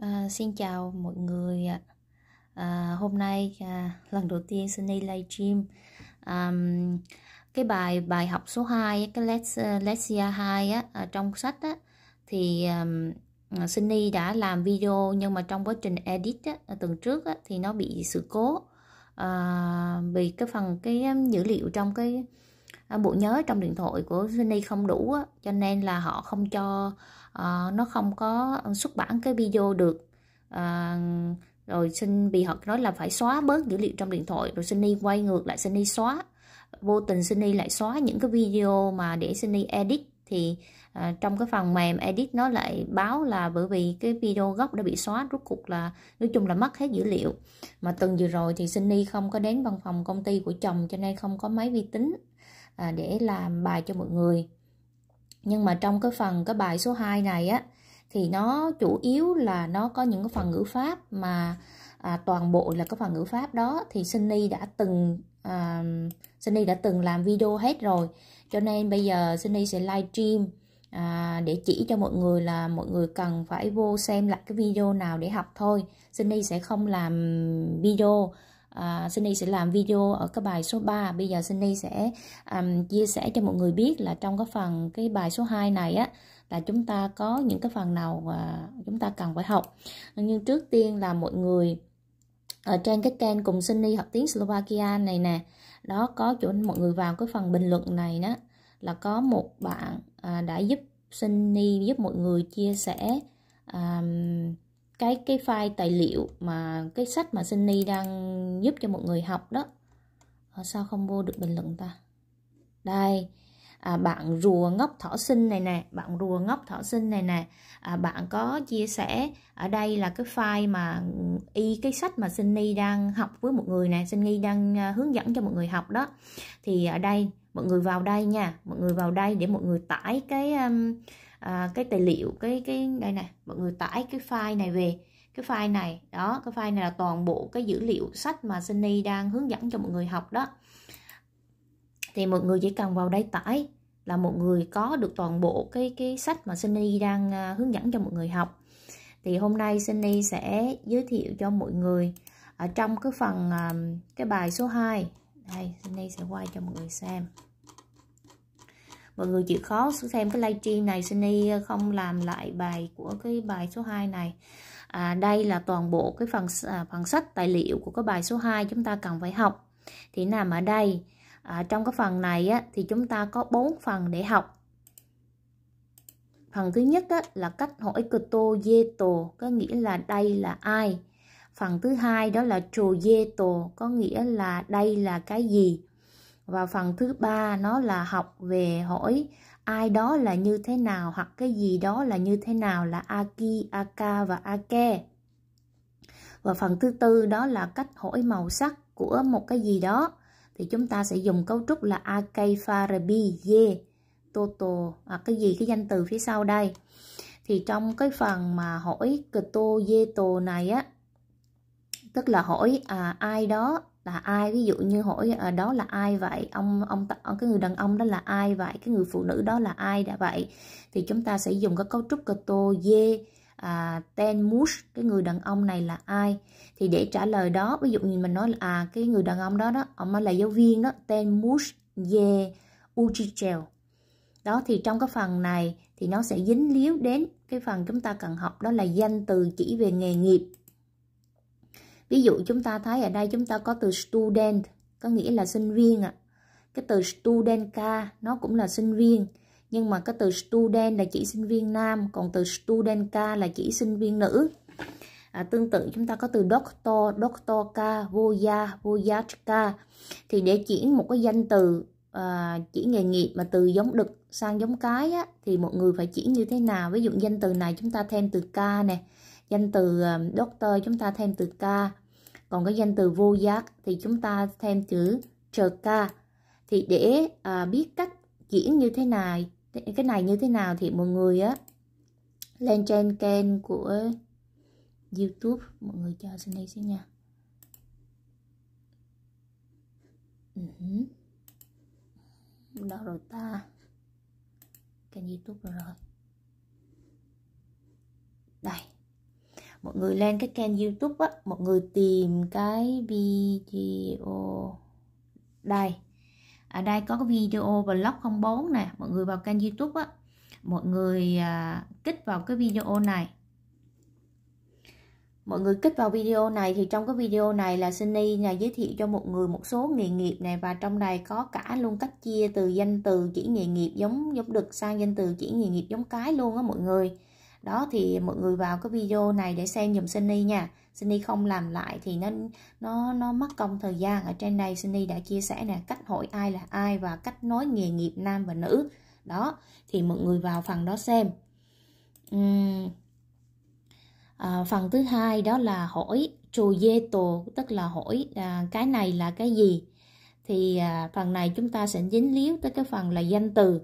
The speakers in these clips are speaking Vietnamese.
À, xin chào mọi người ạ. À, hôm nay à, lần đầu tiên Sunny livestream à, cái bài bài học số 2 cái Lexia 2 á à, trong sách á thì à, Sunny đã làm video nhưng mà trong quá trình edit á, tuần trước á, thì nó bị sự cố à, vì cái phần cái dữ liệu trong cái à, bộ nhớ trong điện thoại của Sunny không đủ á, cho nên là họ không cho uh, nó không có ờ, xuất bản cái video được uh, rồi xin bị họ nói là phải xóa bớt dữ liệu trong điện thoại rồi xin đi quay ngược lại xin đi xóa vô tình Sunny lại xóa những cái video mà để Sunny edit thì à, trong cái phần mềm edit nó lại báo là bởi vì cái video gốc đã bị xóa rốt cuộc là nói chung là mất hết dữ liệu mà tuần vừa rồi thì Sunny không có đến văn phòng công ty của chồng cho nên không có máy vi tính à, để làm bài cho mọi người nhưng mà trong cái phần cái bài số 2 này á thì nó chủ yếu là nó có những cái phần ngữ pháp mà à, toàn bộ là cái phần ngữ pháp đó thì Sunny đã từng à, Sunny đã từng làm video hết rồi cho nên bây giờ Sunny sẽ live stream à, để chỉ cho mọi người là mọi người cần phải vô xem lại cái video nào để học thôi Sunny sẽ không làm video à, Sunny sẽ làm video ở cái bài số 3 bây giờ Sunny sẽ um, chia sẻ cho mọi người biết là trong cái phần cái bài số 2 này á là chúng ta có những cái phần nào à, chúng ta cần phải học nhưng trước tiên là mọi người ở trên cái kênh cùng Sunny học tiếng Slovakia này nè đó có chỗ mọi người vào cái phần bình luận này đó là có một bạn à, đã giúp Sunny giúp mọi người chia sẻ um, cái cái file tài liệu mà cái sách mà Sunny đang giúp cho mọi người học đó à, sao không vô được bình luận ta đây à, bạn rùa ngốc thỏ sinh này nè bạn rùa ngốc thỏ sinh này nè à, bạn có chia sẻ ở đây là cái file mà y cái sách mà Sunny đang học với một người nè Sunny đang à, hướng dẫn cho mọi người học đó thì ở đây mọi người vào đây nha mọi người vào đây để mọi người tải cái um, à, cái tài liệu cái cái đây này mọi người tải cái file này về cái file này đó cái file này là toàn bộ cái dữ liệu sách mà Sunny đang hướng dẫn cho mọi người học đó thì mọi người chỉ cần vào đây tải là mọi người có được toàn bộ cái cái sách mà Sunny đang à, hướng dẫn cho mọi người học thì hôm nay Sunny sẽ giới thiệu cho mọi người ở trong cái phần à, cái bài số 2 đây Sunny sẽ quay cho mọi người xem mọi người chịu khó xem cái livestream này Sunny không làm lại bài của cái bài số 2 này à, đây là toàn bộ cái phần à, phần sách tài liệu của cái bài số 2 chúng ta cần phải học thì nằm ở đây à, trong cái phần này á, thì chúng ta có bốn phần để học phần thứ nhất á, là cách hỏi kuto yeto có nghĩa là đây là ai phần thứ hai đó là trù yeto có nghĩa là đây là cái gì và phần thứ ba nó là học về hỏi ai đó là như thế nào hoặc cái gì đó là như thế nào là aki aka và ake và phần thứ tư đó là cách hỏi màu sắc của một cái gì đó thì chúng ta sẽ dùng cấu trúc là ak farabi ye toto à, cái gì cái danh từ phía sau đây thì trong cái phần mà hỏi keto ye to này á tức là hỏi à, ai đó là ai ví dụ như hỏi ở à, đó là ai vậy ông ông ờ, cái người đàn ông đó là ai vậy cái người phụ nữ đó là ai đã vậy thì chúng ta sẽ dùng cái cấu trúc cơ tô dê à, ten mush cái người đàn ông này là ai thì để trả lời đó ví dụ như mình nói là à cái người đàn ông đó đó ông ấy là giáo viên đó ten mush dê uchichel đó thì trong cái phần này thì nó sẽ dính líu đến cái phần chúng ta cần học đó là danh từ chỉ về nghề nghiệp ví dụ chúng ta thấy ở đây chúng ta có từ student có nghĩa là sinh viên ạ cái từ student ca nó cũng là sinh viên nhưng mà cái từ student là chỉ sinh viên nam còn từ student ca là chỉ sinh viên nữ à, tương tự chúng ta có từ doctor doctor ca voya voyachka thì để chuyển một cái danh từ à, chỉ nghề nghiệp mà từ giống đực sang giống cái á, thì một người phải chuyển như thế nào ví dụ danh từ này chúng ta thêm từ ca nè danh từ à, doctor chúng ta thêm từ ca còn cái danh từ vô giác thì chúng ta thêm chữ trờ ca thì để à, biết cách diễn như thế này cái này như thế nào thì mọi người á lên trên kênh của YouTube mọi người cho xin đây xin nha ừ đó rồi ta kênh YouTube rồi đây mọi người lên cái kênh youtube á mọi người tìm cái video đây ở à, đây có cái video vlog 04 nè mọi người vào kênh youtube á mọi người à, kích vào cái video này mọi người kích vào video này thì trong cái video này là Sunny là giới thiệu cho một người một số nghề nghiệp này và trong này có cả luôn cách chia từ danh từ chỉ nghề nghiệp giống giống đực sang danh từ chỉ nghề nghiệp giống cái luôn á mọi người đó thì mọi người vào cái video này để xem dùm Sunny nha Sunny không làm lại thì nó nó nó mất công thời gian ở trên đây Sunny đã chia sẻ là cách hỏi ai là ai và cách nói nghề nghiệp nam và nữ đó thì mọi người vào phần đó xem uhm. à, phần thứ hai đó là hỏi trù dê tổ tức là hỏi à, cái này là cái gì thì à, phần này chúng ta sẽ dính líu tới cái phần là danh từ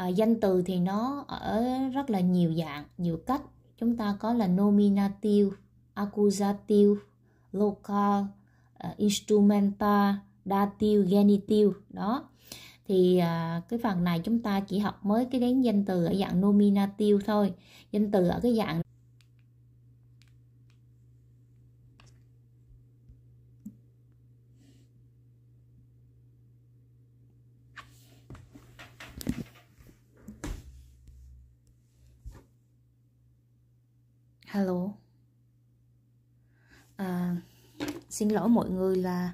à, danh từ thì nó ở rất là nhiều dạng nhiều cách chúng ta có là nominative accusative local uh, ờ, instrumental dative genitive đó thì à, cái phần này chúng ta chỉ học mới cái đến danh từ ở dạng nominative thôi danh từ ở cái dạng hello à, xin lỗi mọi người là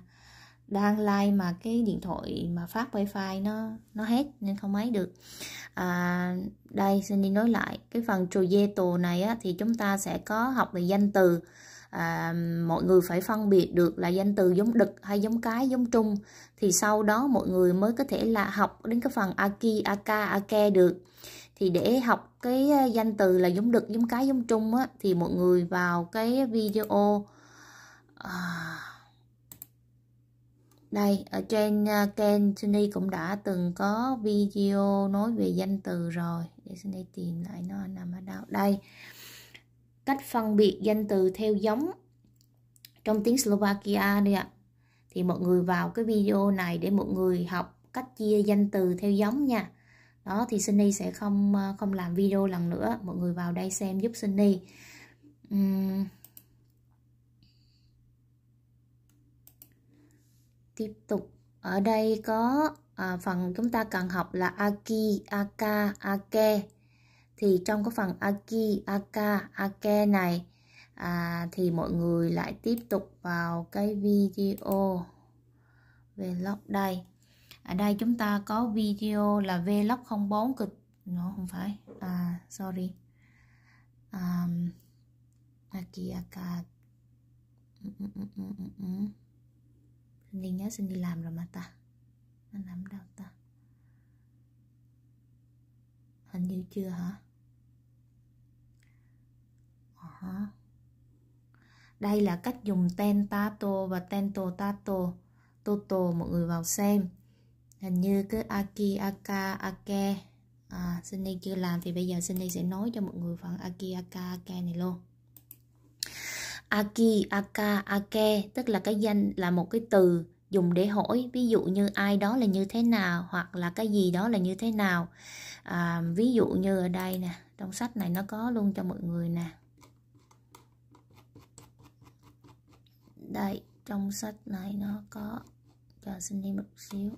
đang like mà cái điện thoại mà phát wifi nó nó hết nên không máy được à, đây xin đi nói lại cái phần tổ này á, thì chúng ta sẽ có học về danh từ à, mọi người phải phân biệt được là danh từ giống đực hay giống cái giống trung thì sau đó mọi người mới có thể là học đến cái phần aki aka ake được thì để học cái ờ, danh từ là giống đực giống cái giống trung á thì mọi người vào cái video à, đây ở trên ờ, kênh Sunny cũng đã từng có video nói về danh từ rồi để Sunny tìm lại nó nằm ở đâu đây cách phân biệt danh từ theo giống trong tiếng Slovakia đi ạ thì mọi người vào cái video này để mọi người học cách chia danh từ theo giống nha đó thì Sunny sẽ không ờ, không làm video lần nữa mọi người vào đây xem giúp Sunny uhm. tiếp tục ở đây có à, phần chúng ta cần học là aki aka ake thì trong cái phần aki aka ake này à, thì mọi người lại tiếp tục vào cái video vlog đây ở đây chúng ta có video là vlog 04 cực nó không phải à sorry um, Aki Aka đi nhớ xin đi làm rồi mà ta Nó nằm đâu ta Hình như chưa hả à. Đây là cách dùng ten tato và ten to tato Toto mọi người vào xem hình như cứ aki aka ake à, Sunny chưa làm thì bây giờ Sunny sẽ nói cho mọi người phần aki aka ake này luôn aki aka ake tức là cái danh là một cái từ dùng để hỏi ví dụ như ai đó là như thế nào hoặc là cái gì đó là như thế nào à, ví dụ như ở đây nè trong sách này nó có luôn cho mọi người nè đây trong sách này nó có cho xin đi một xíu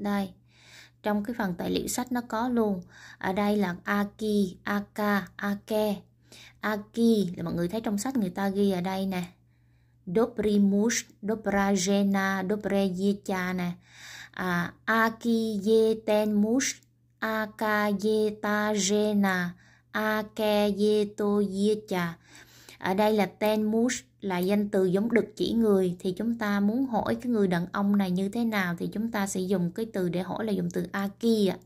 đây trong cái phần tài liệu sách nó có luôn ở đây là aki aka ake aki là mọi người thấy trong sách người ta ghi ở đây nè doprimus dobrajena dobrejica nè à, aki yetenmus aka yetajena ake yetojica ở đây là ten mus là danh từ giống đực chỉ người thì chúng ta muốn hỏi cái người đàn ông này như thế nào thì chúng ta sẽ dùng cái từ để hỏi là dùng từ aki ạ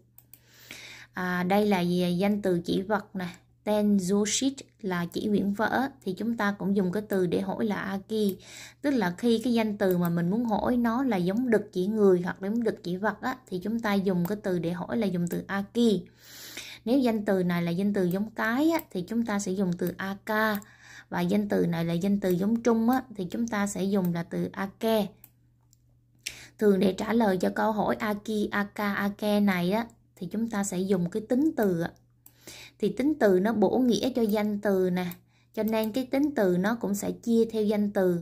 à, đây là gì? danh từ chỉ vật nè ten zoshit là chỉ quyển vỡ thì chúng ta cũng dùng cái từ để hỏi là aki tức là khi cái danh từ mà mình muốn hỏi nó là giống đực chỉ người hoặc giống đực chỉ vật á, thì chúng ta dùng cái từ để hỏi là dùng từ aki nếu danh từ này là danh từ giống cái á, thì chúng ta sẽ dùng từ ak và danh từ này là danh từ giống trung á, thì chúng ta sẽ dùng là từ ake thường để trả lời cho câu hỏi aki aka ake này á thì chúng ta sẽ dùng cái tính từ thì tính từ nó bổ nghĩa cho danh từ nè cho nên cái tính từ nó cũng sẽ chia theo danh từ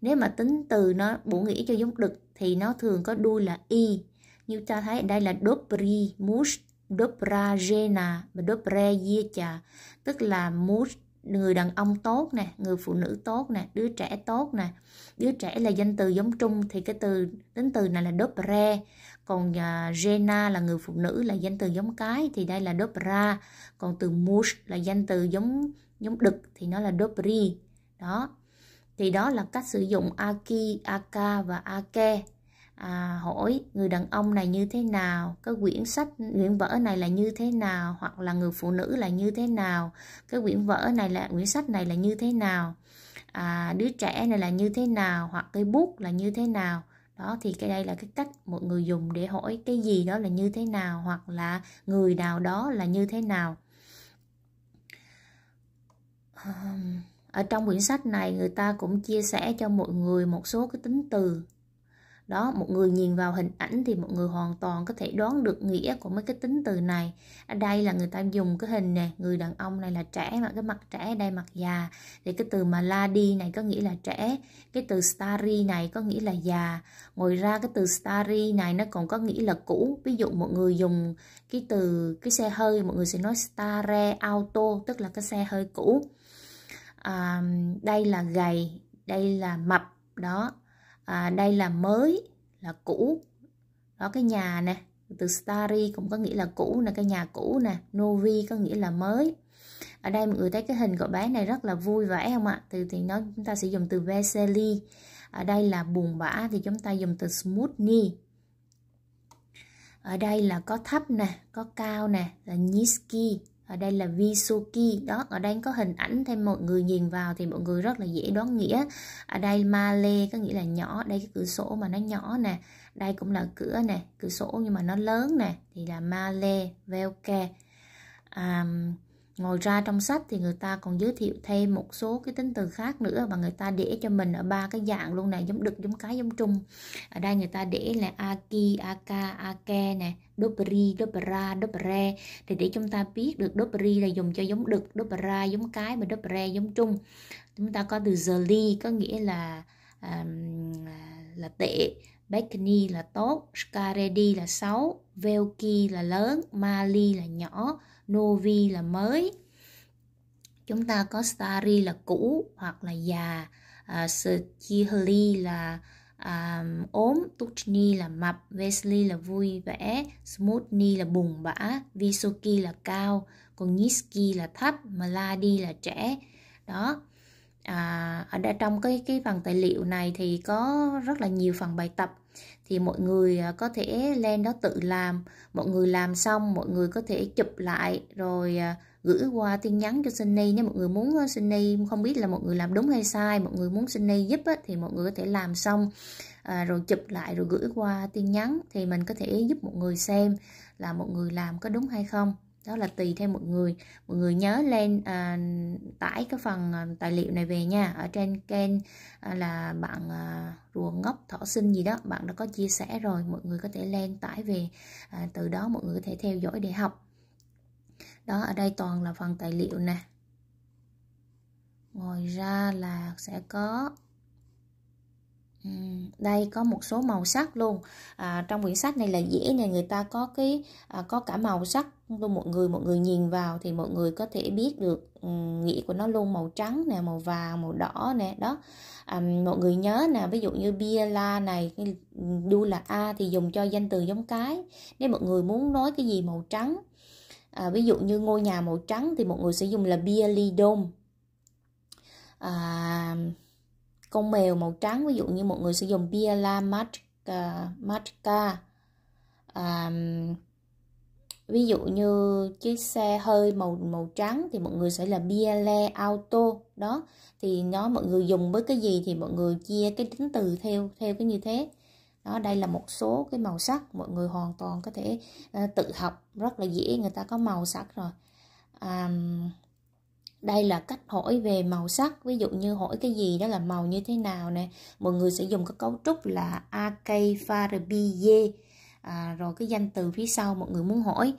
nếu mà tính từ nó bổ nghĩa cho giống đực thì nó thường có đuôi là y như ta thấy đây là dobri mush dobrajena và dobrejiecha tức là mus người đàn ông tốt nè người phụ nữ tốt nè đứa trẻ tốt nè đứa trẻ là danh từ giống trung thì cái từ tính từ này là dobre còn à, Jena là người phụ nữ là danh từ giống cái thì đây là dobra còn từ mush là danh từ giống giống đực thì nó là dobri đó thì đó là cách sử dụng aki aka và ake à, hỏi người đàn ông này như thế nào cái quyển sách quyển vở này là như thế nào hoặc là người phụ nữ là như thế nào cái quyển vở này là quyển sách này là như thế nào à, đứa trẻ này là như thế nào hoặc cái bút là như thế nào đó thì cái đây là cái cách mọi người dùng để hỏi cái gì đó là như thế nào hoặc là người nào đó là như thế nào ở trong quyển sách này người ta cũng chia sẻ cho mọi người một số cái tính từ đó một người nhìn vào hình ảnh thì một người hoàn toàn có thể đoán được nghĩa của mấy cái tính từ này ở à, đây là người ta dùng cái hình này người đàn ông này là trẻ mà cái mặt trẻ đây mặt già thì cái từ mà la đi này có nghĩa là trẻ cái từ starry này có nghĩa là già ngoài ra cái từ starry này nó còn có nghĩa là cũ ví dụ một người dùng cái từ cái xe hơi mọi người sẽ nói stare auto tức là cái xe hơi cũ à, đây là gầy đây là mập đó à, đây là mới là cũ đó cái nhà nè từ starry cũng có nghĩa là cũ nè cái nhà cũ nè novi có nghĩa là mới ở đây mọi người thấy cái hình cậu bé này rất là vui vẻ không ạ từ thì nó chúng ta sử dụng từ veseli ở đây là buồn bã thì chúng ta dùng từ smoothly ở đây là có thấp nè có cao nè là niski ở đây là Visuki đó ở đây có hình ảnh thêm mọi người nhìn vào thì mọi người rất là dễ đoán nghĩa ở đây Male có nghĩa là nhỏ đây cái cửa sổ mà nó nhỏ nè đây cũng là cửa nè cửa sổ nhưng mà nó lớn nè thì là Male Velke um, Ngoài ra trong sách thì người ta còn giới thiệu thêm một số cái tính từ khác nữa mà người ta để cho mình ở ba cái dạng luôn này giống đực, giống cái, giống trung. Ở đây người ta để là aki, aka, ake nè, dobri, dobra, dobre thì để chúng ta biết được dobri là dùng cho giống đực, dobra giống cái mà dobre giống trung. Chúng ta có từ zeli có nghĩa là um, là tệ, Bekni là tốt, Skaredi là xấu, Velki là lớn, Mali là nhỏ, novi là mới chúng ta có stari là cũ hoặc là già uh, là um, ốm tuchni là mập vesli là vui vẻ smutni là bùng bã visoki là cao còn niski là thấp maladi là trẻ đó à, ở trong cái cái phần tài liệu này thì có rất là nhiều phần bài tập thì mọi người à, có thể lên đó tự làm mọi người làm xong mọi người có thể chụp lại rồi à, gửi qua tin nhắn cho Sunny nếu mọi người muốn à, Sunny không biết là mọi người làm đúng hay sai mọi người muốn Sunny giúp ấy, thì mọi người có thể làm xong à, rồi chụp lại rồi gửi qua tin nhắn thì mình có thể giúp mọi người xem là mọi người làm có đúng hay không đó là tùy theo mọi người mọi người nhớ lên à, tải cái phần à, tài liệu này về nha ở trên kênh à, là bạn à, rùa ngốc thỏ sinh gì đó bạn đã có chia sẻ rồi mọi người có thể lên tải về à, từ đó mọi người có thể theo dõi để học đó ở đây toàn là phần tài liệu nè ngoài ra là sẽ có Ừ, đây có một số màu sắc luôn à, trong quyển sách này là dễ này người ta có cái à, có cả màu sắc luôn mọi người mọi người nhìn vào thì mọi người có thể biết được um, ừ, nghĩa của nó luôn màu trắng nè màu vàng màu đỏ nè đó à, mọi người nhớ nè ví dụ như bia la này ừ, đu là a thì dùng cho danh từ giống cái nếu mọi người muốn nói cái gì màu trắng à, ví dụ như ngôi nhà màu trắng thì mọi người sẽ dùng là bia li dom à, con mèo màu trắng ví dụ như một người sử dụng Biela Magica, à, Magica. À, ví dụ như chiếc xe hơi màu màu trắng thì mọi người sẽ là Biela Auto đó thì nó mọi người dùng với cái gì thì mọi người chia cái tính từ theo theo cái như thế đó đây là một số cái màu sắc mọi người hoàn toàn có thể uh, tự học rất là dễ người ta có màu sắc rồi um, đây là cách hỏi về màu sắc ví dụ như hỏi cái gì đó là màu như thế nào nè mọi người sẽ dùng cái cấu trúc là ak farbiye à, rồi cái danh từ phía sau mọi người muốn hỏi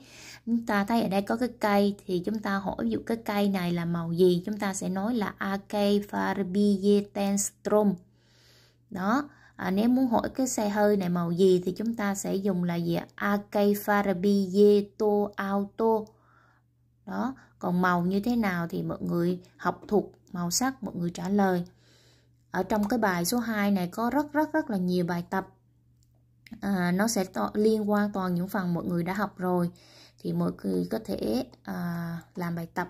chúng ta thấy ở đây có cái cây thì chúng ta hỏi ví dụ cái cây này là màu gì chúng ta sẽ nói là ak farbiye tenstrom đó à, nếu muốn hỏi cái xe hơi này màu gì thì chúng ta sẽ dùng là gì ak farbiye to auto đó còn màu như thế nào thì mọi người học thuộc màu sắc mọi người trả lời ở trong cái bài số 2 này có rất rất rất là nhiều bài tập à, nó sẽ to, liên quan toàn những phần mọi người đã học rồi thì mọi người có thể à, làm bài tập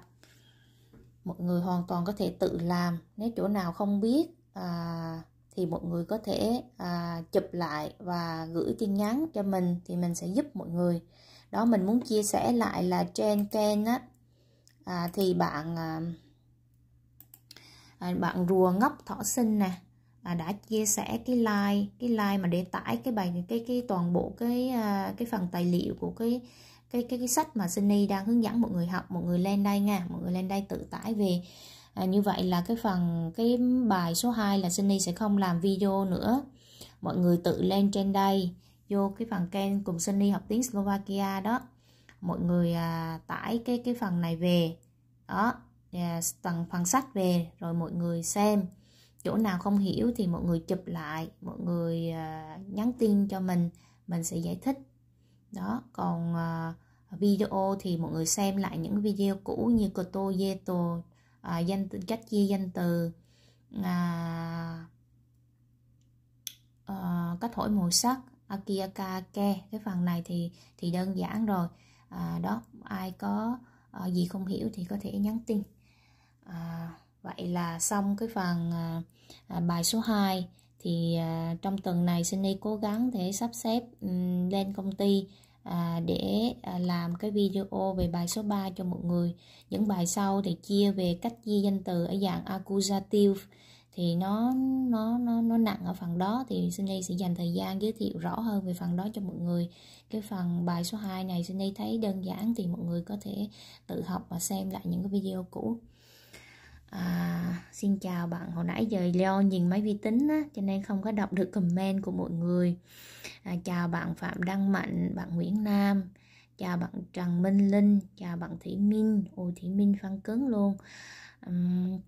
mọi người hoàn toàn có thể tự làm nếu chỗ nào không biết à, thì mọi người có thể à, chụp lại và gửi tin nhắn cho mình thì mình sẽ giúp mọi người đó mình muốn chia sẻ lại là trên kênh á à, thì bạn à, à, bạn rùa ngốc thỏ sinh nè à, đã chia sẻ cái like cái like mà để tải cái bài cái cái toàn bộ cái à, cái phần tài liệu của cái cái cái cái sách mà Sunny đang hướng dẫn mọi người học mọi người lên đây nha mọi người lên đây tự tải về à, như vậy là cái phần cái bài số 2 là Sunny sẽ không làm video nữa mọi người tự lên trên đây vô cái phần kênh cùng Sunny học tiếng Slovakia đó mọi người à, tải cái cái phần này về đó à, phần phần sách về rồi mọi người xem chỗ nào không hiểu thì mọi người chụp lại mọi người à, nhắn tin cho mình mình sẽ giải thích đó còn à, video thì mọi người xem lại những video cũ như cô tô dê tô à, danh cách chia danh từ à, à, cách hỏi màu sắc akiaka ke cái phần này thì thì đơn giản rồi à, đó ai có à, gì không hiểu thì có thể nhắn tin à, vậy là xong cái phần ờ, à, bài số 2 thì à, trong tuần này Sunny cố gắng để sắp xếp um, lên công ty à, để à, làm cái video về bài số 3 cho mọi người những bài sau thì chia về cách chia danh từ ở dạng accusative thì nó nó nó nó nặng ở phần đó thì Sunny sẽ dành thời gian giới thiệu rõ hơn về phần đó cho mọi người. Cái phần bài số 2 này Sunny thấy đơn giản thì mọi người có thể tự học và xem lại những cái video cũ. À, xin chào bạn hồi nãy giờ Leo nhìn máy vi tính á, cho nên không có đọc được comment của mọi người à, chào bạn Phạm Đăng Mạnh bạn Nguyễn Nam chào bạn Trần Minh Linh chào bạn Thủy Minh ôi Thủy Minh phân cứng luôn uhm,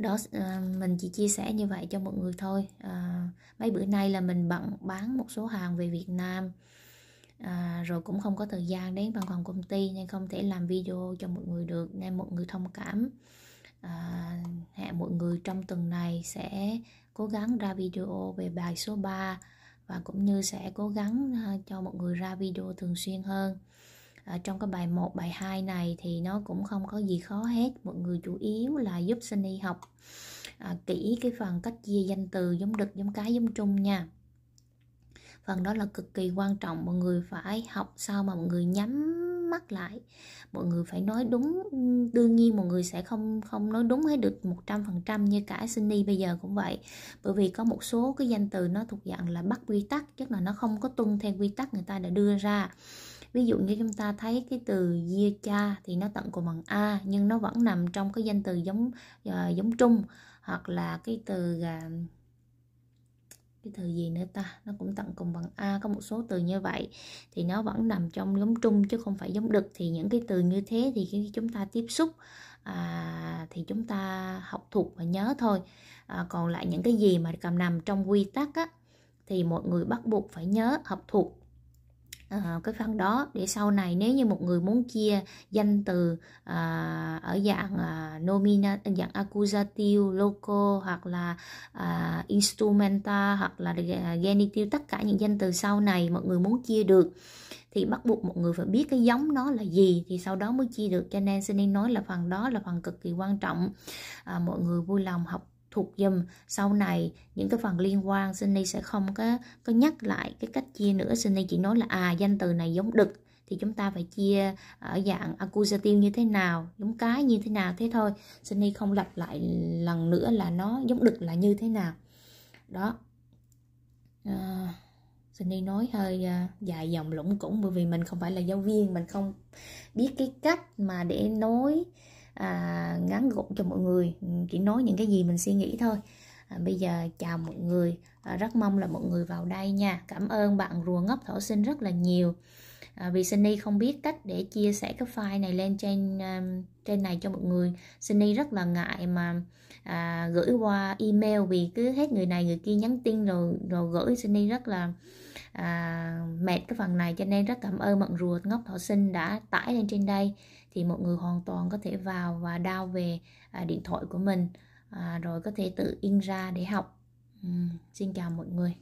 đó ờ, mình chỉ chia sẻ như vậy cho mọi người thôi à, mấy bữa nay là mình bận bán một số hàng về Việt Nam à, rồi cũng không có thời gian đến văn phòng công ty nên không thể làm video cho mọi người được nên mọi người thông cảm à, hẹn mọi người trong tuần này sẽ cố gắng ra video về bài số 3 và cũng như sẽ cố gắng cho mọi người ra video thường xuyên hơn à, trong cái bài 1, bài 2 này thì nó cũng không có gì khó hết mọi người chủ yếu là giúp Sunny học à, kỹ cái phần cách chia danh từ giống đực giống cái giống trung nha phần đó là cực kỳ quan trọng mọi người phải học sao mà mọi người nhắm mắt lại mọi người phải nói đúng đương nhiên mọi người sẽ không không nói đúng hết được 100% như cả Sunny bây giờ cũng vậy bởi vì có một số cái danh từ nó thuộc dạng là bắt quy tắc chắc là nó không có tuân theo quy tắc người ta đã đưa ra ví dụ như chúng ta thấy cái từ year cha thì nó tận cùng bằng a nhưng nó vẫn nằm trong cái danh từ giống uh, giống trung hoặc là cái từ uh, cái từ gì nữa ta nó cũng tận cùng bằng a có một số từ như vậy thì nó vẫn nằm trong giống trung chứ không phải giống đực thì những cái từ như thế thì khi chúng ta tiếp xúc à, thì chúng ta học thuộc và nhớ thôi à, còn lại những cái gì mà cầm nằm trong quy tắc á, thì mọi người bắt buộc phải nhớ học thuộc uh, cái phần đó để sau này nếu như một người muốn chia danh từ uh, ở dạng uh, nomina dạng accusative loco hoặc là uh, instrumenta hoặc là genitive tất cả những danh từ sau này mọi người muốn chia được thì bắt buộc một người phải biết cái giống nó là gì thì sau đó mới chia được cho nên xin nói là phần đó là phần cực kỳ quan trọng à, mọi người vui lòng học thuộc dùm sau này những cái phần liên quan Sunny sẽ không có có nhắc lại cái cách chia nữa Sunny chỉ nói là à danh từ này giống đực thì chúng ta phải chia ở dạng accusative như thế nào giống cái như thế nào thế thôi Sunny không lặp lại lần nữa là nó giống đực là như thế nào đó à, ờ, Sunny nói hơi ờ, dài dòng lũng củng bởi vì mình không phải là giáo viên mình không biết cái cách mà để nói à, ngắn gọn cho mọi người ừ, chỉ nói những cái gì mình suy nghĩ thôi à, bây giờ chào mọi người à, rất mong là mọi người vào đây nha cảm ơn bạn rùa ngốc thỏ sinh rất là nhiều à, vì Sunny không biết cách để chia sẻ cái file này lên trên um, trên này cho mọi người Sunny rất là ngại mà à, gửi qua email vì cứ hết người này người kia nhắn tin rồi rồi gửi Sunny rất là à, mệt cái phần này cho nên rất cảm ơn bạn rùa ngốc thọ sinh đã tải lên trên đây thì mọi người hoàn toàn có thể vào và đao về à, điện thoại của mình à, rồi có thể tự in ra để học uhm, xin chào mọi người